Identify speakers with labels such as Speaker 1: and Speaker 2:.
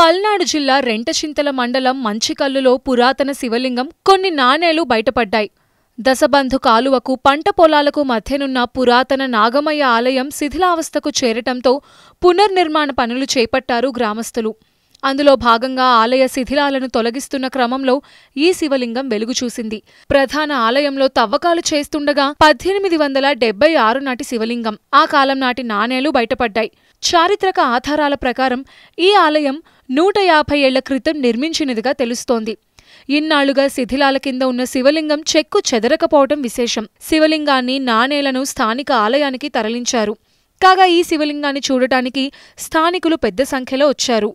Speaker 1: పల్నాడు జిల్లా రెంటచింతల మండలం మంచికల్లులో పురాతన శివలింగం కొన్ని నాణేలు బయటపడ్డాయి దశబంధు కాలువకు పంట పొలాలకు మధ్యనున్న పురాతన నాగమయ్య ఆలయం శిథిలావస్థకు చేరటంతో పునర్నిర్మాణ పనులు చేపట్టారు గ్రామస్తులు అందులో భాగంగా ఆలయ శిథిలాలను తొలగిస్తున్న క్రమంలో ఈ శివలింగం వెలుగు చూసింది ప్రధాన ఆలయంలో తవ్వకాలు చేస్తుండగా పద్దెనిమిది వందల డెబ్బై ఆరు నాటి శివలింగం ఆ కాలం నాటి నాణేలు బయటపడ్డాయి చారిత్రక ఆధారాల ప్రకారం ఈ ఆలయం నూట యాభై ఏళ్ల క్రితం నిర్మించినదిగా తెలుస్తోంది ఇన్నాళ్లుగా శిథిలాల కింద ఉన్న శివలింగం చెక్కు చెదరకపోవటం విశేషం శివలింగాన్ని నాణేలను స్థానిక ఆలయానికి తరలించారు కాగా ఈ శివలింగాన్ని చూడటానికి స్థానికులు పెద్ద సంఖ్యలో వచ్చారు